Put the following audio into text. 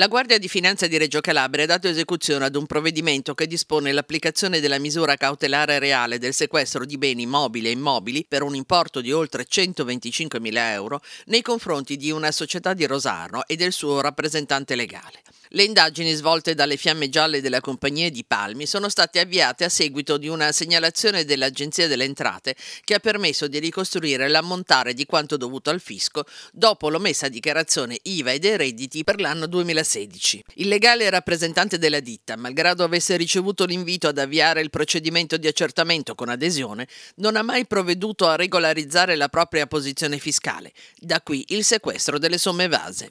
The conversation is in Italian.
La Guardia di Finanza di Reggio Calabria ha dato esecuzione ad un provvedimento che dispone l'applicazione della misura cautelare reale del sequestro di beni mobili e immobili per un importo di oltre 125.000 euro nei confronti di una società di Rosarno e del suo rappresentante legale. Le indagini svolte dalle Fiamme Gialle della Compagnia di Palmi sono state avviate a seguito di una segnalazione dell'Agenzia delle Entrate che ha permesso di ricostruire l'ammontare di quanto dovuto al fisco dopo l'omessa dichiarazione IVA e dei redditi per l'anno 2016. Il legale rappresentante della ditta, malgrado avesse ricevuto l'invito ad avviare il procedimento di accertamento con adesione, non ha mai provveduto a regolarizzare la propria posizione fiscale. Da qui il sequestro delle somme evase.